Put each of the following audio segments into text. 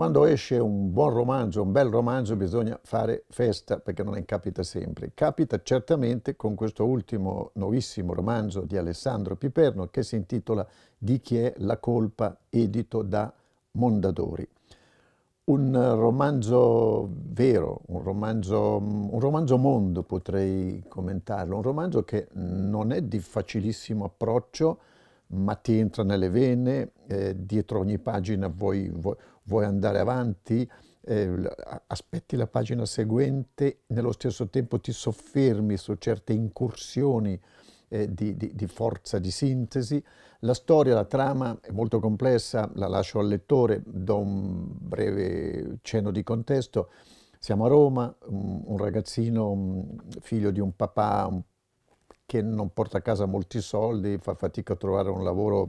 Quando esce un buon romanzo, un bel romanzo, bisogna fare festa perché non capita sempre. Capita certamente con questo ultimo nuovissimo romanzo di Alessandro Piperno che si intitola Di chi è la colpa, edito da Mondadori. Un romanzo vero, un romanzo, un romanzo mondo potrei commentarlo, un romanzo che non è di facilissimo approccio, ma ti entra nelle vene, eh, dietro ogni pagina vuoi, vuoi, andare avanti, eh, aspetti la pagina seguente, nello stesso tempo ti soffermi su certe incursioni eh, di, di, di, forza di sintesi. La storia, la trama è molto complessa, la lascio al lettore, do un breve cenno di contesto. Siamo a Roma, un, ragazzino, figlio di un papà un che non porta a casa molti soldi, fa fatica a trovare un lavoro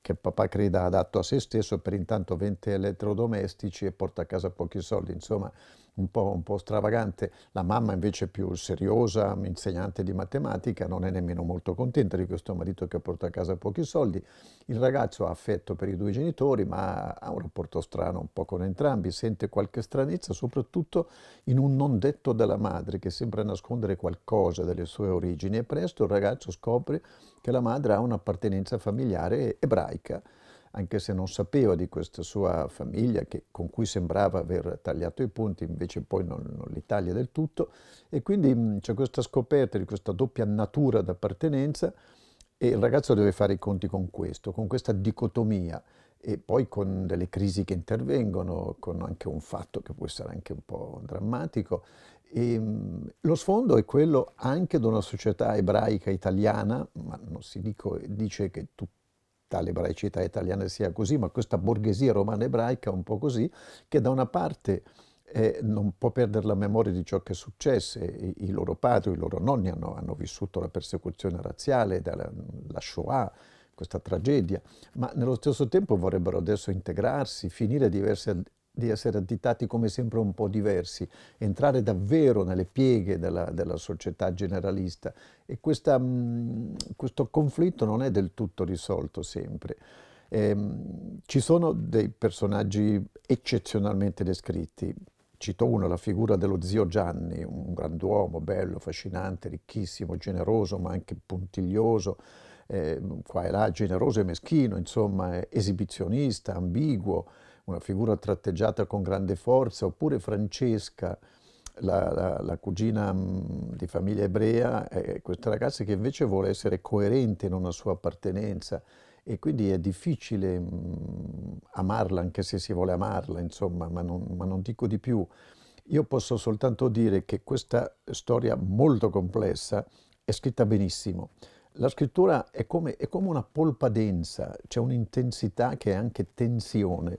che papà creda adatto a se stesso, per intanto 20 elettrodomestici e porta a casa pochi soldi. Insomma, un po', un po', stravagante, la mamma invece più seriosa, insegnante di matematica, non è nemmeno molto contenta di questo marito che porta a casa pochi soldi. Il ragazzo ha affetto per i due genitori, ma ha un rapporto strano un po' con entrambi, sente qualche stranezza, soprattutto in un non detto della madre che sembra nascondere qualcosa delle sue origini e presto il ragazzo scopre che la madre ha un'appartenenza familiare ebraica anche se non sapeva di questa sua famiglia che, con cui sembrava aver tagliato i punti, invece poi non, non li taglia del tutto. E quindi c'è questa scoperta di questa doppia natura d'appartenenza e il ragazzo deve fare i conti con questo, con questa dicotomia e poi con delle crisi che intervengono, con anche un fatto che può essere anche un po' drammatico. E, lo sfondo è quello anche di una società ebraica italiana, ma non si dico, dice che tutti l'ebraicità italiana sia così, ma questa borghesia romana ebraica è un po' così, che da una parte eh, non può perdere la memoria di ciò che è successo. I, i loro padri, i loro nonni hanno, hanno vissuto la persecuzione razziale, dalla, la Shoah, questa tragedia, ma nello stesso tempo vorrebbero adesso integrarsi, finire diverse di essere additati come sempre un po' diversi, entrare davvero nelle pieghe della, della società generalista e questa, mh, mm, questo conflitto non è del tutto risolto sempre. Ehm, ci sono dei personaggi eccezionalmente descritti, cito uno, la figura dello zio Gianni, un grand'uomo, bello, affascinante, ricchissimo, generoso, ma anche puntiglioso, eh, qua e là generoso e meschino, insomma, esibizionista, ambiguo, una figura tratteggiata con grande forza, oppure Francesca, la, la, la cugina mm, di famiglia ebrea, eh, questa ragazza che invece vuole essere coerente in una sua appartenenza e quindi è difficile mh, mm, amarla anche se si vuole amarla, insomma, ma non, ma non dico di più. Io posso soltanto dire che questa storia molto complessa è scritta benissimo. La scrittura è come, è come una polpa densa, c'è un'intensità che è anche tensione.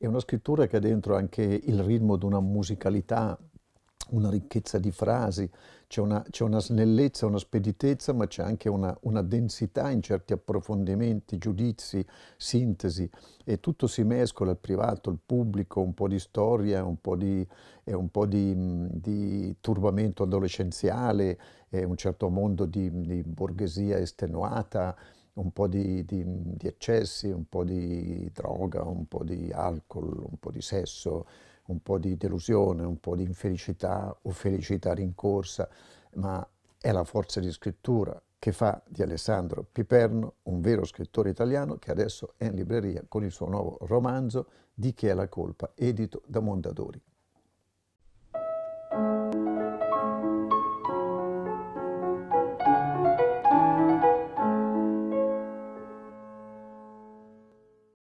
È una scrittura che ha dentro anche il ritmo di una musicalità, una ricchezza di frasi, c'è una, c'è una snellezza, una speditezza, ma c'è anche una, una, densità in certi approfondimenti, giudizi, sintesi e tutto si mescola, il privato, il pubblico, un po' di storia, un po' di, eh, un po di, di turbamento adolescenziale, eh, un certo mondo di, di borghesia estenuata un po' di, di, di, eccessi, un po' di droga, un po' di alcol, un po' di sesso, un po' di delusione, un po' di infelicità o felicità rincorsa, ma è la forza di scrittura che fa di Alessandro Piperno un vero scrittore italiano che adesso è in libreria con il suo nuovo romanzo Di chi è la colpa, edito da Mondadori.